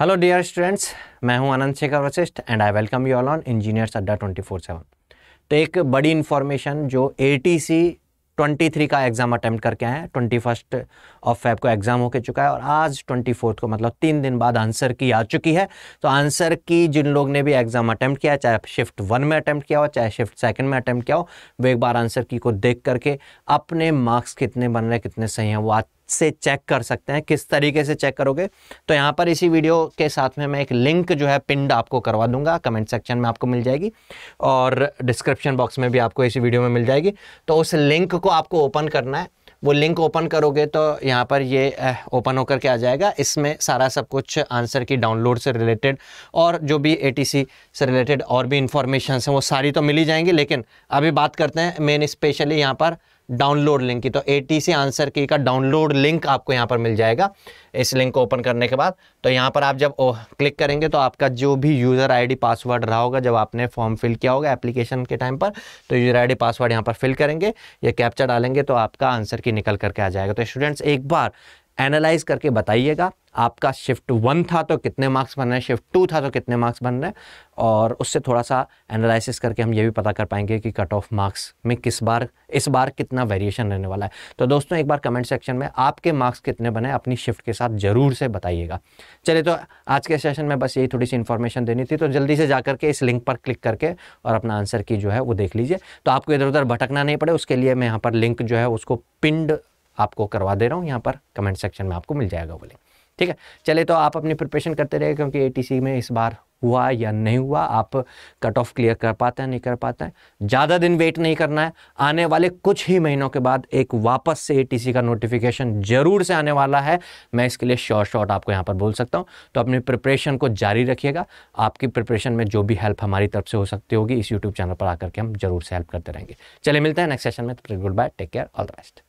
hello dear students मैं हूं Anand Shekhar Vashishtha and I welcome you all on engineers Adda twenty four seven तो एक बड़ी इन्फॉर्मेशन जो A T C twenty three का एग्ज़ाम अटैम्प्ट करके आए हैं ट्वेंटी फर्स्ट ऑफ फेब को एग्ज़ाम होके चुका है और आज ट्वेंटी फोर्थ को मतलब तीन दिन बाद आंसर की आ चुकी है तो आंसर की जिन लोग ने भी एग्ज़ाम अटैम्प्ट किया चाहे शिफ्ट वन में अटैम्प्ट किया हो चाहे शिफ्ट सेकंड में अटैम्प्ट किया हो वो एक बार आंसर की को देख करके अपने मार्क्स कितने बन रहे कितने सही हैं वो आज से चेक कर सकते हैं किस तरीके से चेक करोगे तो यहाँ पर इसी वीडियो के साथ में मैं एक लिंक जो है पिंड आपको करवा दूंगा कमेंट सेक्शन में आपको मिल जाएगी और डिस्क्रिप्शन बॉक्स में भी आपको इसी वीडियो में मिल जाएगी तो उस लिंक को आपको ओपन करना है वो लिंक ओपन करोगे तो यहाँ पर ये ओपन होकर के आ जाएगा इसमें सारा सब कुछ आंसर की डाउनलोड से रिलेटेड और जो भी एटीसी से रिलेटेड और भी इंफॉर्मेशन है वो सारी तो मिली जाएंगी लेकिन अभी बात करते हैं मेन स्पेशली यहाँ पर डाउनलोड लिंक की तो ए सी आंसर की का डाउनलोड लिंक आपको यहाँ पर मिल जाएगा इस लिंक को ओपन करने के बाद तो यहाँ पर आप जब क्लिक करेंगे तो आपका जो भी यूज़र आईडी पासवर्ड रहा होगा जब आपने फॉर्म फिल किया होगा एप्लीकेशन के टाइम पर तो यूज़र आईडी पासवर्ड यहाँ पर फिल करेंगे या कैप्चर डालेंगे तो आपका आंसर की निकल करके आ जाएगा तो स्टूडेंट्स एक बार एनालाइज करके बताइएगा आपका शिफ्ट वन था तो कितने मार्क्स बन रहे हैं शिफ्ट टू था तो कितने मार्क्स बन रहे हैं और उससे थोड़ा सा एनालिसिस करके हम ये भी पता कर पाएंगे कि कट ऑफ मार्क्स में किस बार इस बार कितना वेरिएशन रहने वाला है तो दोस्तों एक बार कमेंट सेक्शन में आपके मार्क्स कितने बने अपनी शिफ्ट के साथ ज़रूर से बताइएगा चलिए तो आज के सेशन में बस यही थोड़ी सी इन्फॉर्मेशन देनी थी तो जल्दी से जा करके इस लिंक पर क्लिक करके और अपना आंसर की जो है वो देख लीजिए तो आपको इधर उधर भटकना नहीं पड़े उसके लिए मैं यहाँ पर लिंक जो है उसको पिंड आपको करवा दे रहा हूँ यहाँ पर कमेंट सेक्शन में आपको मिल जाएगा वो लिंक ठीक है चले तो आप अपनी प्रिपरेशन करते रहे क्योंकि ए में इस बार हुआ या नहीं हुआ आप कट ऑफ क्लियर कर पाते हैं नहीं कर पाते हैं ज़्यादा दिन वेट नहीं करना है आने वाले कुछ ही महीनों के बाद एक वापस से ए का नोटिफिकेशन जरूर से आने वाला है मैं इसके लिए शॉर्ट शॉर्ट आपको यहाँ पर बोल सकता हूँ तो अपनी प्रिपरेशन को जारी रखिएगा आपकी प्रिपरेशन में जो भी हेल्प हमारी तरफ से हो सकती होगी इस यूट्यूब चैनल पर आकर के हम जरूर से हेल्प करते रहेंगे चले मिलते हैं नेक्स्ट सेशन में good bye take care all the best